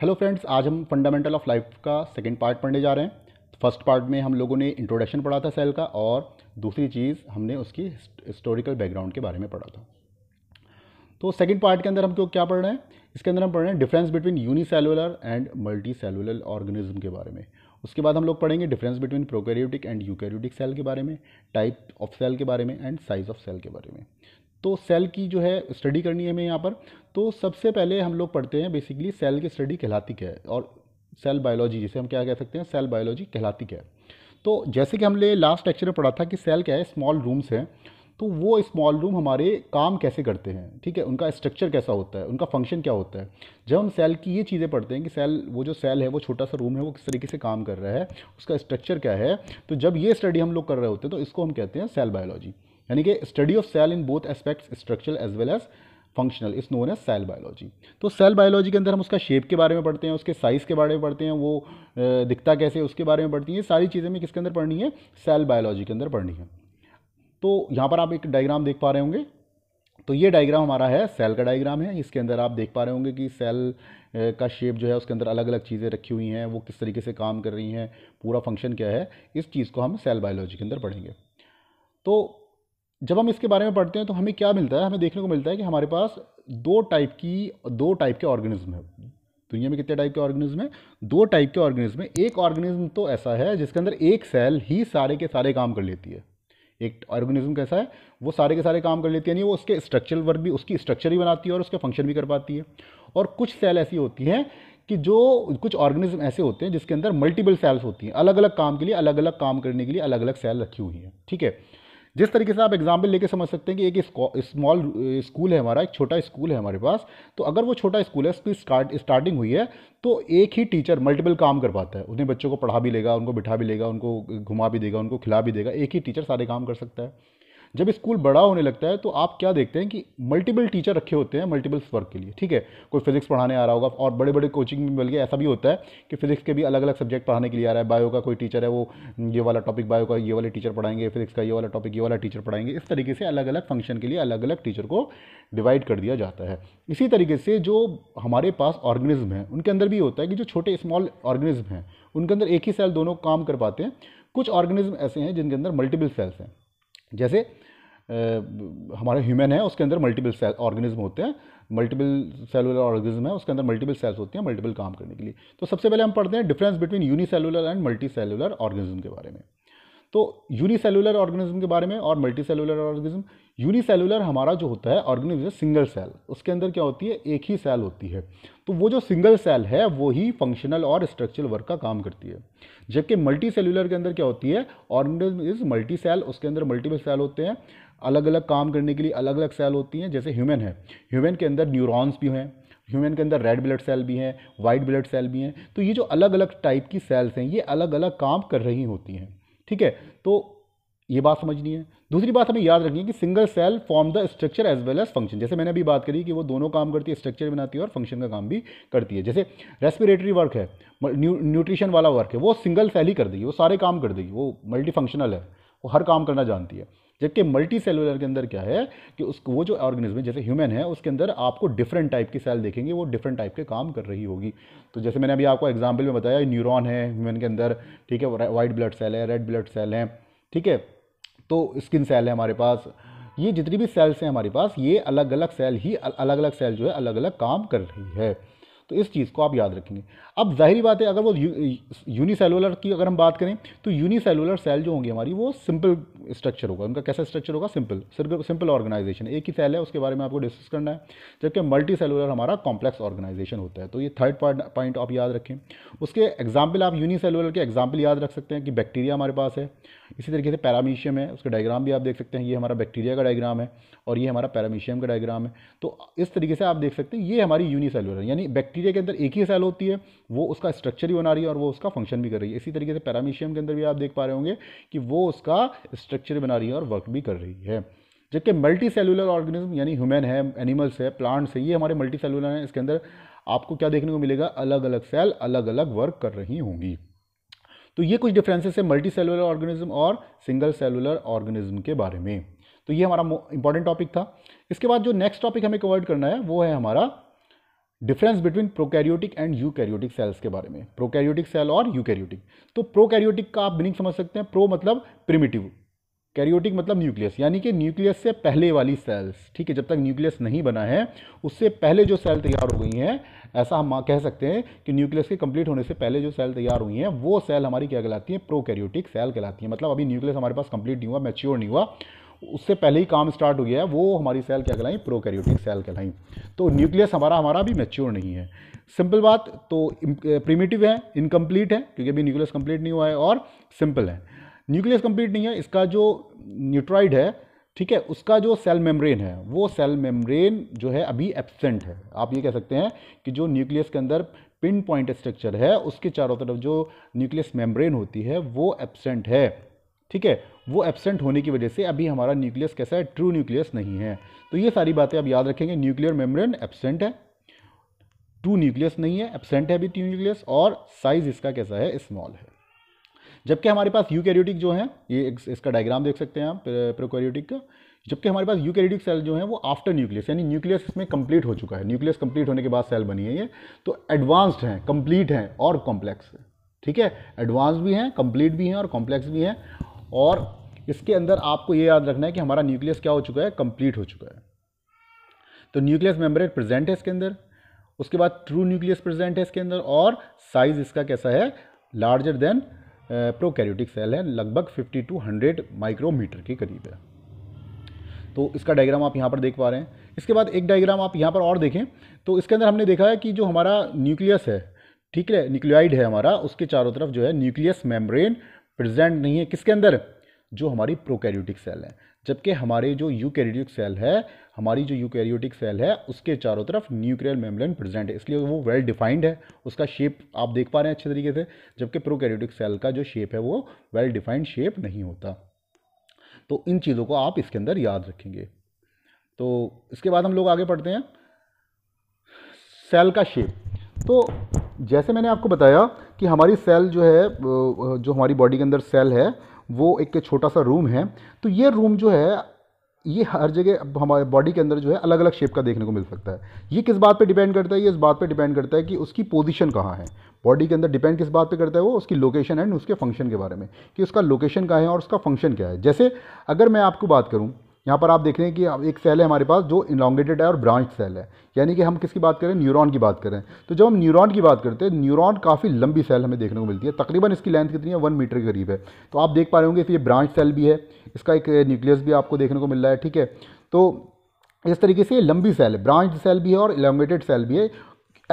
hello friends आज हम fundamental of life का सेकेंड पार्ट पढ़ने जा रहे हैं तो फर्स्ट पार्ट में हम लोगों ने इंट्रोडक्शन पढ़ा था सेल का और दूसरी चीज़ हमने उसकी हिस्टोरिकल बैकग्राउंड के बारे में पढ़ा था तो सेकेंड पार्ट के अंदर हम क्यों क्या पढ़ रहे हैं इसके अंदर हम पढ़ रहे हैं difference between unicellular and multicellular organism के बारे में उसके बाद हम लोग पढ़ेंगे difference between prokaryotic and eukaryotic cell के बारे में टाइप ऑफ सेल के बारे में एंड साइज ऑफ सेल के बारे में तो सेल की जो है स्टडी करनी है हमें यहाँ पर तो सबसे पहले हम लोग पढ़ते हैं बेसिकली सेल की स्टडी कहलाती क्या है और सेल बायोलॉजी जिसे हम क्या कह सकते हैं सेल बायोलॉजी कहलाती क्या है तो जैसे कि हमने लास्ट लेक्चर में पढ़ा था कि सेल क्या है स्मॉल रूम्स हैं तो वो स्मॉल रूम हमारे काम कैसे करते हैं ठीक है उनका स्ट्रक्चर कैसा होता है उनका फंक्शन क्या होता है जब हम सेल की ये चीज़ें पढ़ते हैं कि सेल वो जो सेल है वो छोटा सा रूम है वो किस तरीके से काम कर रहा है उसका स्ट्रक्चर क्या है तो जब ये स्टडी हम लोग कर रहे होते हैं तो इसको हम कहते हैं सेल बायोलॉजी यानी कि study of cell in both aspects structural as well as functional is known है सेल बायोलॉजी तो सेल बायोलॉजी के अंदर हम उसका शेप के बारे में पढ़ते हैं उसके साइज़ के बारे में पढ़ते हैं वो दिखता कैसे उसके बारे में पढ़ती हैं सारी चीज़ें हमें किसके अंदर पढ़नी है सेल बायोलॉजी के अंदर पढ़नी है तो यहाँ पर आप एक डायग्राम देख पा रहे होंगे तो ये डायग्राम हमारा है सेल का डायग्राम है इसके अंदर आप देख पा रहे होंगे कि सेल का शेप जो है उसके अंदर अलग अलग चीज़ें रखी हुई हैं वो किस तरीके से काम कर रही हैं पूरा फंक्शन क्या है इस चीज़ को हम सेल बायोलॉजी के अंदर पढ़ेंगे तो जब हम इसके बारे में पढ़ते हैं तो हमें क्या मिलता है हमें देखने को मिलता है कि हमारे पास दो टाइप की दो टाइप के ऑर्गेनिज्म है दुनिया में कितने टाइप के ऑर्गेनिज्म है दो टाइप के ऑर्गेनिज्म है एक ऑर्गेनिज्म तो ऐसा है जिसके अंदर एक सेल ही सारे के सारे काम कर लेती है एक ऑर्गेनिज्म कैसा है वो सारे के सारे काम कर लेती है यानी वो उसके स्ट्रक्चरल वर्क भी उसकी स्ट्रक्चर ही बनाती है और उसके फंक्शन भी कर पाती है और कुछ सेल ऐसी होती हैं कि जो कुछ ऑर्गेनिज्म ऐसे होते हैं जिसके अंदर मल्टीपल सेल्स होती हैं अलग अलग काम के लिए अलग अलग काम करने के लिए अलग अलग सेल रखी हुई हैं ठीक है जिस तरीके से आप एग्जाम्पल लेके समझ सकते हैं कि एक स्मॉल स्कूल है हमारा एक छोटा स्कूल है हमारे पास तो अगर वो छोटा स्कूल है उसकी स्टार्टिंग हुई है तो एक ही टीचर मल्टीपल काम कर पाता है उन्हें बच्चों को पढ़ा भी लेगा उनको बिठा भी लेगा उनको घुमा भी देगा उनको खिला भी देगा एक ही टीचर सारे काम कर सकता है जब स्कूल बड़ा होने लगता है तो आप क्या देखते हैं कि मल्टीपल टीचर रखे होते हैं मल्टीपल्स वर्क के लिए ठीक है कोई फिजिक्स पढ़ाने आ रहा होगा और बड़े बड़े कोचिंग में बल्कि ऐसा भी होता है कि फिजिक्स के भी अलग अलग सब्जेक्ट पढ़ाने के लिए आ रहा है बायो का कोई टीचर है वो ये वाला टॉपिक बायो का ये वाले टीचर पढ़ाएंगे फिजिक्स का ये वाला टॉपिक ये वाला टीचर पढ़ाएंगे इस तरीके से अलग अलग फंक्शन के लिए अलग अलग टीचर को डिवाइड कर दिया जाता है इसी तरीके से जो हमारे पास ऑर्गेनिज्म हैं उनके अंदर भी होता है कि जो छोटे स्मॉल ऑर्गेनिज्म हैं उनके अंदर एक ही सेल दोनों काम कर पाते हैं कुछ ऑर्गेनिज्म ऐसे हैं जिनके अंदर मल्टीपल सेल्स हैं जैसे हमारा ह्यूमन है उसके अंदर मल्टीपल सेल ऑर्गेनिज्म होते हैं मल्टीपल सेलुलर ऑर्गेनिज्म है उसके अंदर मल्टीपल सेल्स होती हैं मल्टीपल काम करने के लिए तो सबसे पहले हम पढ़ते हैं difference between unicellular and multicellular organism के बारे में तो यूनिसेलुलर ऑर्गेनिज्म के बारे में और मल्टी सेलुलर ऑर्गेनिज्म यूनिसेलुलर हमारा जो होता है ऑर्गेनिज्म सिंगल सेल उसके अंदर क्या होती है एक ही सेल होती है तो वो जो सिंगल सेल है वो ही फंक्शनल और स्ट्रक्चरल वर्क का काम करती है जबकि मल्टी सेलुलर के अंदर क्या होती है ऑर्गेनिज्म इज मल्टी सेल उसके अंदर मल्टीपल सेल होते हैं अलग अलग काम करने के लिए अलग अलग सेल होती हैं जैसे ह्यूमन है ह्यूमन के अंदर न्यूरॉन्स भी हैं ह्यूमन के अंदर रेड ब्लड सेल भी हैं वाइट ब्लड सेल भी हैं तो ये जो अलग अलग टाइप की सेल्स हैं ये अलग अलग काम कर रही होती हैं ठीक है तो ये बात समझनी है दूसरी बात हमें याद रखनी है कि single cell form the structure as well as function जैसे मैंने अभी बात करी कि वो दोनों काम करती है स्ट्रक्चर बनाती है और फंक्शन का काम भी करती है जैसे रेस्पिरेटरी वर्क है न्यूट्रिशन वाला वर्क है वो सिंगल सेल ही कर देगी वो सारे काम कर देगी वो मल्टी फंक्शनल है वो हर काम करना जानती है जबकि मल्टी सेलुलर के अंदर क्या है कि उसको वो जो ऑर्गेनिज्म जैसे ह्यूमन है उसके अंदर आपको डिफरेंट टाइप की सेल देखेंगे वो डिफरेंट टाइप के काम कर रही होगी तो जैसे मैंने अभी आपको एग्जाम्पल में बताया न्यूरॉन है ह्यूमन के अंदर ठीक है वाइट ब्लड सेल है रेड ब्लड सेल है ठीक है तो स्किन सेल है हमारे पास ये जितनी भी सेल्स हैं हमारे पास ये अलग अलग सेल ही अलग अलग सेल जो है अलग अलग काम कर रही है तो इस चीज़ को आप याद रखेंगे अब जाहिर बात है अगर वो यूनिसेलुलर की अगर हम बात करें तो यूनिसेलुलर सेल जो होंगी हमारी वो सिंपल स्ट्रक्चर होगा उनका कैसा स्ट्रक्चर होगा सिंपल सिंपल ऑर्गेनाइजेशन एक ही सेल है उसके बारे में आपको डिस्कस करना है जबकि मल्टी सेलुलर हमारा कॉम्प्लेक्स ऑर्गेनाइजेशन होता है तो ये थर्ड पॉइंट आप याद रखें उसके एग्जाम्पल आप यूनिसेलुलर के एग्जाम्पल याद रख सकते हैं कि बैक्टीरिया हमारे पास है इसी तरीके से पैरामीशियम है उसका डायग्राम भी आप देख सकते हैं ये हमारा बैक्टीरिया का डायग्राम है और ये हमारा पैरामीशियम का डायग्राम है तो इस तरीके से आप देख सकते हैं ये हमारी यूनिसेलुलर यानी बैक्टीरिया बैक्टीरिया के अंदर एक ही सेल होती है वो उसका स्ट्रक्चर ही बना रही है और वो उसका फंक्शन भी कर रही है इसी तरीके से पैरामीशियम के अंदर भी आप देख पा रहे होंगे कि वो उसका स्ट्रक्चर बना रही है और वर्क भी कर रही है जबकि मल्टी सेलुलर ऑर्गेनिज्म यानी ह्यूमन है एनिमल्स है प्लांट्स है ये हमारे मल्टी सेलुलर हैं इसके अंदर आपको क्या देखने को मिलेगा अलग अलग सेल अलग अलग वर्क कर रही होंगी तो ये कुछ डिफरेंसेस है मल्टी सेलुलर ऑर्गेनिज्म और सिंगल सेलुलर ऑर्गेनिज्म के बारे में तो ये हमारा इंपॉर्टेंट टॉपिक था इसके बाद जो नेक्स्ट टॉपिक हमें कवर करना है वो है हमारा difference between prokaryotic and eukaryotic cells के बारे में प्रोकैरियोटिक सेल और यूकैरियोटिक तो प्रोकैरियोटिक का आप मीनिंग समझ सकते हैं प्रो मतलब प्रिमिटिव कैरियोटिक मतलब न्यूक्लियस यानी कि न्यूक्लियस से पहले वाली सेल्स ठीक है जब तक न्यूक्लियस नहीं बना है उससे पहले जो सेल तैयार हो गई हैं ऐसा हम कह सकते हैं कि न्यूक्लियस के कंप्लीट होने से पहले जो सेल तैयार हुई हैं वो सेल हमारी क्या कहलाती है प्रोकैरियोटिक सेल कहलाती है मतलब अभी न्यूक्लियस हमारे पास कंप्लीट नहीं हुआ मैच्योर नहीं हुआ उससे पहले ही काम स्टार्ट हो गया है वो हमारी सेल क्या कहलाई प्रोकैरियोटिक सेल कहलाई तो न्यूक्लियस हमारा हमारा भी मैच्योर नहीं है सिंपल बात तो प्रीमेटिव है इनकम्प्लीट है क्योंकि अभी न्यूक्लियस कंप्लीट नहीं हुआ है और सिंपल है न्यूक्लियस कंप्लीट नहीं है इसका जो न्यूट्राइड है ठीक है उसका जो सेल मेम्ब्रेन है वो सेल मेम्ब्रेन जो है अभी एब्सेंट है आप ये कह सकते हैं कि जो न्यूक्लियस के अंदर पिन पॉइंट स्ट्रक्चर है उसके चारों तरफ जो न्यूक्लियस मेम्ब्रेन होती है वो एब्सेंट है ठीक है वो एबसेंट होने की वजह से अभी हमारा न्यूक्लियस कैसा है ट्रू न्यूक्लियस नहीं है तो ये सारी बातें आप याद रखेंगे न्यूक्लियर मेम्ब्रेन एबसेंट है ट्रू न्यूक्लियस नहीं है एबसेंट है अभी ट्रू न्यूक्लियस और साइज इसका कैसा है स्मॉल है जबकि हमारे पास यू जो है ये इसका डायग्राम देख सकते हैं आप प्रोकोरियोटिक का जबकि हमारे पास यू सेल जो है वो आफ्टर न्यूक्लियस यानी न्यूक्लियस इसमें कंप्लीट हो चुका है न्यूक्लियस कंप्लीट होने के बाद सेल बनी है ये तो एडवांस्ड हैं कंप्लीट हैं और कॉम्प्लेक्स है ठीक है एडवांस भी हैं कंप्लीट भी हैं और कॉम्प्लेक्स भी हैं और इसके अंदर आपको ये याद रखना है कि हमारा न्यूक्लियस क्या हो चुका है कंप्लीट हो चुका है तो न्यूक्लियस मेम्ब्रेन प्रेजेंट है इसके अंदर उसके बाद ट्रू न्यूक्लियस प्रेजेंट है इसके अंदर और साइज इसका कैसा है लार्जर देन प्रोकैरियोटिक सेल है लगभग 50 टू 100 माइक्रोमीटर के करीब है तो इसका डायग्राम आप यहाँ पर देख पा रहे हैं इसके बाद एक डायग्राम आप यहाँ पर और देखें तो इसके अंदर हमने देखा है कि जो हमारा न्यूक्लियस है ठीक है न्यूक्लियाइड है हमारा उसके चारों तरफ जो है न्यूक्लियस मेम्ब्रेन प्रेजेंट नहीं है किसके अंदर जो हमारी प्रोकैरियोटिक सेल है जबकि हमारे जो यूकैरियोटिक सेल है हमारी जो यूकैरियोटिक सेल है उसके चारों तरफ न्यूक्लियर मेम्ब्रेन प्रेजेंट है इसलिए वो वेल well डिफाइंड है उसका शेप आप देख पा रहे हैं अच्छे तरीके से जबकि प्रोकैरियोटिक सेल का जो शेप है वो वेल डिफाइंड शेप नहीं होता तो इन चीज़ों को आप इसके अंदर याद रखेंगे तो इसके बाद हम लोग आगे पढ़ते हैं सेल का शेप तो जैसे मैंने आपको बताया कि हमारी सेल जो है जो हमारी बॉडी के अंदर सेल है वो एक छोटा सा रूम है तो ये रूम जो है ये हर जगह हमारे बॉडी के अंदर जो है अलग अलग शेप का देखने को मिल सकता है ये किस बात पे डिपेंड करता है ये इस बात पे डिपेंड करता है कि उसकी पोजीशन कहाँ है बॉडी के अंदर डिपेंड किस बात पे करता है वो उसकी लोकेशन एंड उसके फंक्शन के बारे में कि उसका लोकेशन कहाँ है और उसका फंक्शन क्या है जैसे अगर मैं आपको बात करूँ यहाँ पर आप देख रहे हैं कि एक सेल है हमारे पास जो इलांगेटेड है और ब्रांच सेल है यानी कि हम किसकी बात करें न्यूरॉन की बात करें तो जब हम न्यूरॉन की बात करते हैं न्यूरॉन काफ़ी लंबी सेल हमें देखने को मिलती है तकरीबन इसकी लेंथ कितनी है वन मीटर के करीब है तो आप देख पा रहे होंगे कि ये ब्रांच सेल भी है इसका एक न्यूक्लियस भी आपको देखने को मिल रहा है ठीक है तो इस तरीके से ये लंबी सेल है ब्रांच सेल भी है और इलांगेटेड सेल भी है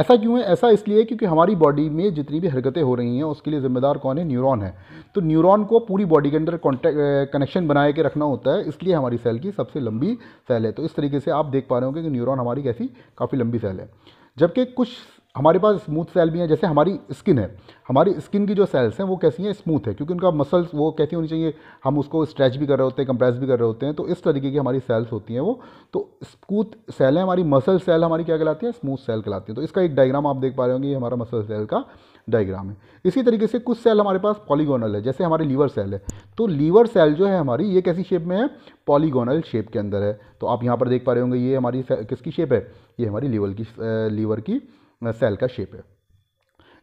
ऐसा क्यों है ऐसा इसलिए क्योंकि हमारी बॉडी में जितनी भी हरकतें हो रही हैं उसके लिए जिम्मेदार कौन है न्यूरॉन है तो न्यूरॉन को पूरी बॉडी के अंदर कॉन्टैक्ट कनेक्शन बनाए के रखना होता है इसलिए हमारी सेल की सबसे लंबी सेल है तो इस तरीके से आप देख पा रहे होंगे कि न्यूरॉन हमारी कैसी काफ़ी लंबी सेल है जबकि कुछ हमारे पास स्मूथ सेल भी हैं जैसे हमारी स्किन है हमारी स्किन की जो सेल्स हैं वो कैसी हैं स्मूथ है क्योंकि उनका मसल्स वो कैसी होनी चाहिए हम उसको स्ट्रेच भी कर रहे होते हैं कंप्रेस भी कर रहे होते हैं तो इस तरीके की हमारी सेल्स होती हैं वो तो स्मूथ सेल है हमारी मसल सेल हमारी क्या कहलाती है स्मूथ सेल कहलाती है तो इसका एक डायग्राम आप देख पा रहे होंगे ये हमारा मसल सेल का डायग्राम है इसी तरीके से कुछ सेल हमारे पास पॉलीगोनल है जैसे हमारी लीवर सेल है तो लीवर सेल जो है हमारी ये कैसी शेप में है पॉलीगोनल शेप के अंदर है तो आप यहाँ पर देख पा रहे होंगे ये हमारी किसकी शेप है ये हमारी लीवर की लीवर की सेल का शेप है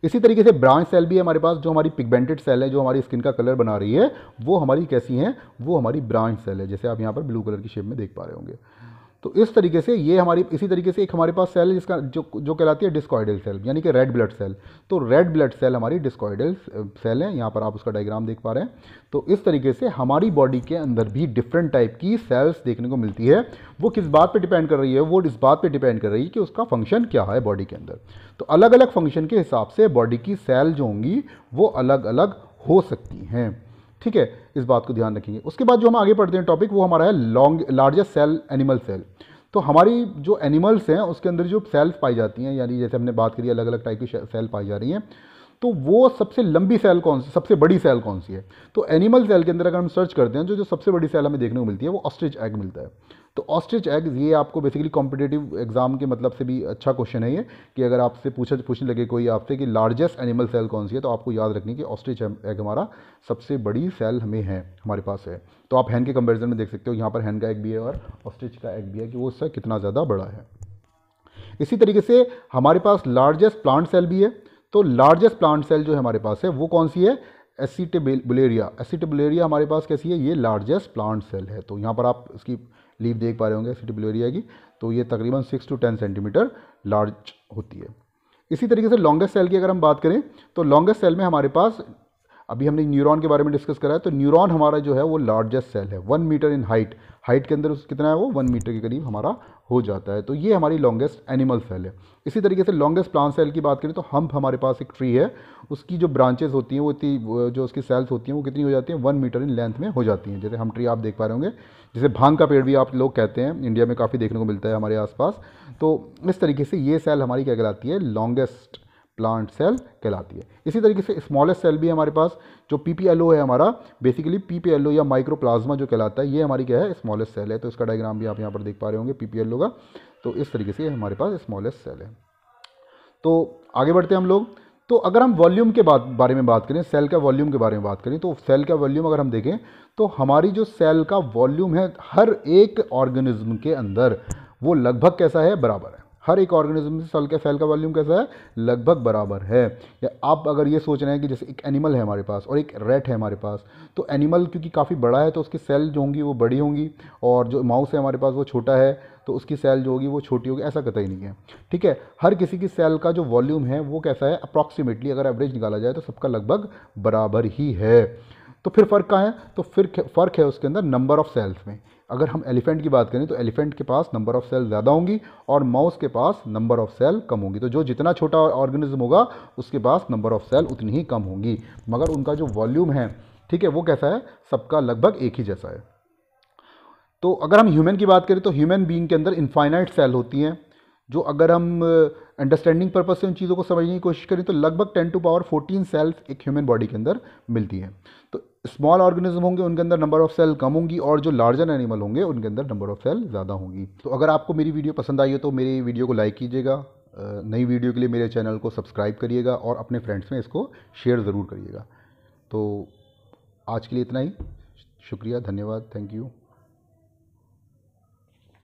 इसी तरीके से ब्रांच सेल भी है हमारे पास जो हमारी पिगमेंटेड सेल है जो हमारी स्किन का कलर बना रही है वो हमारी कैसी है वो हमारी ब्रांच सेल है जैसे आप यहाँ पर ब्लू कलर की शेप में देख पा रहे होंगे तो इस तरीके से ये हमारी इसी तरीके से एक हमारे पास सेल है जिसका जो जो कहलाती है डिस्कॉइडल सेल यानी कि रेड ब्लड सेल तो रेड ब्लड सेल हमारी डिस्कॉइडल सेल है यहाँ पर आप उसका डायग्राम देख पा रहे हैं तो इस तरीके से हमारी बॉडी के अंदर भी डिफरेंट टाइप की सेल्स देखने को मिलती है वो किस बात पर डिपेंड कर रही है वो इस बात पर डिपेंड कर रही है कि उसका फंक्शन क्या है बॉडी के अंदर तो अलग अलग फंक्शन के हिसाब से बॉडी की सेल जो होंगी वो अलग अलग हो सकती हैं ठीक है इस बात को ध्यान रखेंगे उसके बाद जो हम आगे पढ़ते हैं टॉपिक वो हमारा है long largest cell animal cell तो हमारी जो एनिमल्स हैं उसके अंदर जो सेल्स पाई जाती हैं यानी जैसे हमने बात करी अलग अलग टाइप की सेल पाई जा रही हैं तो वो सबसे लंबी सेल कौन सी सबसे बड़ी सेल कौन सी है तो एनिमल सेल के अंदर अगर हम सर्च करते हैं जो जो सबसे बड़ी सेल हमें देखने को मिलती है वो ऑस्ट्रिच एग मिलता है तो ऑस्ट्रिच एग ये आपको बेसिकली कॉम्पिटेटिव एग्जाम के मतलब से भी अच्छा क्वेश्चन है ये कि अगर आपसे पूछा पूछने लगे कोई आपसे कि लार्जेस्ट एनिमल सेल कौन सी है तो आपको याद रखनी कि ऑस्ट्रिच एग हमारा सबसे बड़ी सेल हमें है हमारे पास है तो आप हैन के कंपेरिजन में देख सकते हो यहाँ पर हैन का एग भी है और ऑस्ट्रिच का एग भी है कि वो उससे कितना ज़्यादा बड़ा है इसी तरीके से हमारे पास लार्जेस्ट प्लांट सेल भी है तो लार्जेस्ट प्लांट सेल जो हमारे पास है वो कौन सी है एसीटेबुलेरिया एसिटबलेरिया हमारे पास कैसी है ये लार्जेस्ट प्लांट सेल है तो यहाँ पर आप इसकी लीव देख पा रहे होंगे एसीटेबुलेरिया की तो ये तकरीबन six to ten centimetre large होती है इसी तरीके से लॉन्गेस्ट सेल की अगर हम बात करें तो लॉन्गेस्ट सेल में हमारे पास अभी हमने न्यूरॉन के बारे में डिस्कस करा है तो न्यूरॉन हमारा जो है वो लार्जेस्ट सेल है one metre in height height के अंदर उस कितना है वो वन मीटर के करीब हमारा हो जाता है तो ये हमारी लॉन्गेस्ट एनिमल सेल है इसी तरीके से लॉन्गेस्ट प्लांट सेल की बात करें तो हम्प हमारे पास एक ट्री है उसकी जो ब्रांचेज होती हैं वो इतनी जो उसकी सेल्स होती हैं वो कितनी हो जाती हैं वन मीटर इन लेंथ में हो जाती हैं जैसे हम ट्री आप देख पा रहे होंगे जैसे भांग का पेड़ भी आप लोग कहते हैं इंडिया में काफ़ी देखने को मिलता है हमारे आसपास तो इस तरीके से ये सेल हमारी क्या कहलाती है लॉन्गेस्ट प्लांट सेल कहलाती है इसी तरीके से स्मॉलेस्ट सेल भी है हमारे पास जो पी है हमारा बेसिकली पी या माइक्रोप्लाज्मा जो कहलाता है ये हमारी क्या है स्मॉलेस्ट सेल है तो इसका डायग्राम भी आप यहाँ पर देख पा रहे होंगे पी का तो इस तरीके से हमारे पास स्मॉलेस्ट सेल है तो आगे बढ़ते हैं हम लोग तो अगर हम वॉल्यूम के बात बारे में बात करें सेल का वॉल्यूम के बारे में बात करें तो सेल का वॉल्यूम अगर हम देखें तो हमारी जो सेल का वॉल्यूम है हर एक ऑर्गेनिज्म के अंदर वो लगभग कैसा है बराबर है हर एक ऑर्गेनिज्म से सेल का सेल का वॉल्यूम कैसा है लगभग बराबर है या आप अगर ये सोच रहे हैं कि जैसे एक एनिमल है हमारे पास और एक रेट है हमारे पास तो एनिमल क्योंकि काफ़ी बड़ा है तो उसकी सेल जो होंगी वो बड़ी होंगी और जो माउस है हमारे पास वो छोटा है तो उसकी सेल जो होगी वो छोटी होगी ऐसा कतई नहीं है ठीक है हर किसी की सेल का जो वॉल्यूम है वो कैसा है अप्रॉक्सीमेटली अगर एवरेज निकाला जाए तो सबका लगभग बराबर ही है तो फिर फ़र्क कहाँ है तो फिर फ़र्क है उसके अंदर नंबर ऑफ़ सेल्स में अगर हम एलिफेंट की बात करें तो एलिफेंट के पास नंबर ऑफ सेल ज़्यादा होंगी और माउस के पास नंबर ऑफ सेल कम होंगी तो जो जितना छोटा ऑर्गेनिज्म होगा उसके पास नंबर ऑफ सेल उतनी ही कम होंगी मगर उनका जो वॉल्यूम है ठीक है वो कैसा है सबका लगभग एक ही जैसा है तो अगर हम ह्यूमन की बात करें तो ह्यूमन बींग के अंदर इनफाइनाइट सेल होती हैं जो अगर हम अंडरस्टैंडिंग पर्पज से उन चीज़ों को समझने की कोशिश करें तो लगभग ten to power fourteen cells एक ह्यूमन बॉडी के अंदर मिलती हैं तो स्मॉल ऑर्गेनिज्म होंगे उनके अंदर नंबर ऑफ सेल कम होंगी और जो लार्जर एनिमल होंगे उनके अंदर नंबर ऑफ सेल ज़्यादा होंगी तो अगर आपको मेरी वीडियो पसंद आई हो तो मेरी वीडियो को लाइक कीजिएगा नई वीडियो के लिए मेरे चैनल को सब्सक्राइब करिएगा और अपने फ्रेंड्स में इसको शेयर ज़रूर करिएगा तो आज के लिए इतना ही शुक्रिया धन्यवाद थैंक यू